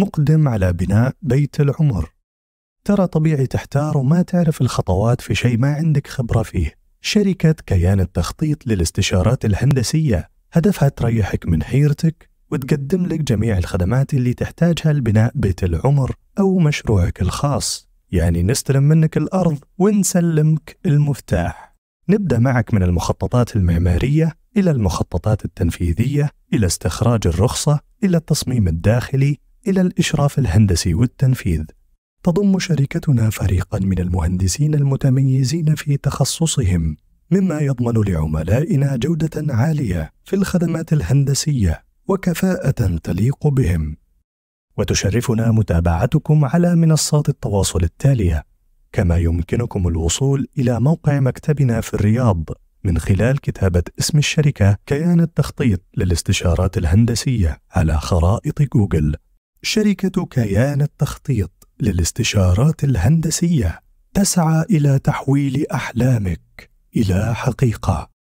مقدم على بناء بيت العمر ترى طبيعي تحتار وما تعرف الخطوات في شيء ما عندك خبرة فيه شركة كيان التخطيط للاستشارات الهندسية هدفها تريحك من حيرتك وتقدم لك جميع الخدمات اللي تحتاجها لبناء بيت العمر أو مشروعك الخاص يعني نستلم منك الأرض ونسلمك المفتاح نبدأ معك من المخططات المعمارية إلى المخططات التنفيذية إلى استخراج الرخصة إلى التصميم الداخلي إلى الإشراف الهندسي والتنفيذ تضم شركتنا فريقا من المهندسين المتميزين في تخصصهم مما يضمن لعملائنا جودة عالية في الخدمات الهندسية وكفاءة تليق بهم. وتشرفنا متابعتكم على منصات التواصل التالية، كما يمكنكم الوصول إلى موقع مكتبنا في الرياض من خلال كتابة اسم الشركة كيان التخطيط للاستشارات الهندسية على خرائط جوجل. شركة كيان التخطيط للاستشارات الهندسية تسعى إلى تحويل أحلامك إلى حقيقة.